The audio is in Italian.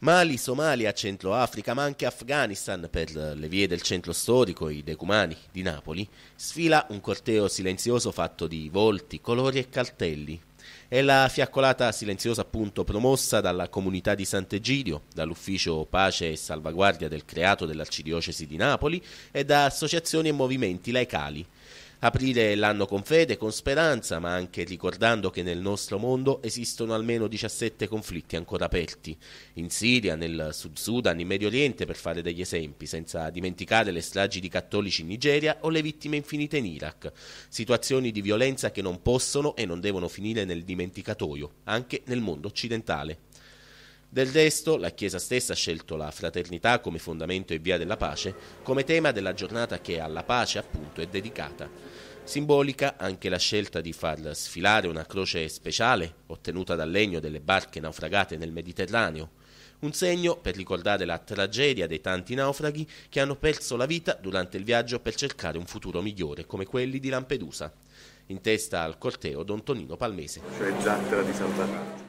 Mali, Somalia, Centro Africa, ma anche Afghanistan per le vie del centro storico, i decumani di Napoli, sfila un corteo silenzioso fatto di volti, colori e cartelli. È la fiaccolata silenziosa appunto promossa dalla comunità di Sant'Egidio, dall'ufficio Pace e Salvaguardia del Creato dell'Arcidiocesi di Napoli e da associazioni e movimenti laicali. Aprire l'anno con fede, con speranza, ma anche ricordando che nel nostro mondo esistono almeno 17 conflitti ancora aperti. In Siria, nel Sud Sudan, in Medio Oriente, per fare degli esempi, senza dimenticare le stragi di cattolici in Nigeria o le vittime infinite in Iraq. Situazioni di violenza che non possono e non devono finire nel dimenticatoio, anche nel mondo occidentale. Del resto, la Chiesa stessa ha scelto la fraternità come fondamento e via della pace, come tema della giornata che alla pace appunto è dedicata. Simbolica anche la scelta di far sfilare una croce speciale ottenuta dal legno delle barche naufragate nel Mediterraneo, un segno per ricordare la tragedia dei tanti naufraghi che hanno perso la vita durante il viaggio per cercare un futuro migliore come quelli di Lampedusa. In testa al corteo Don Tonino Palmese. Cioè zattera di Sant'Arnato.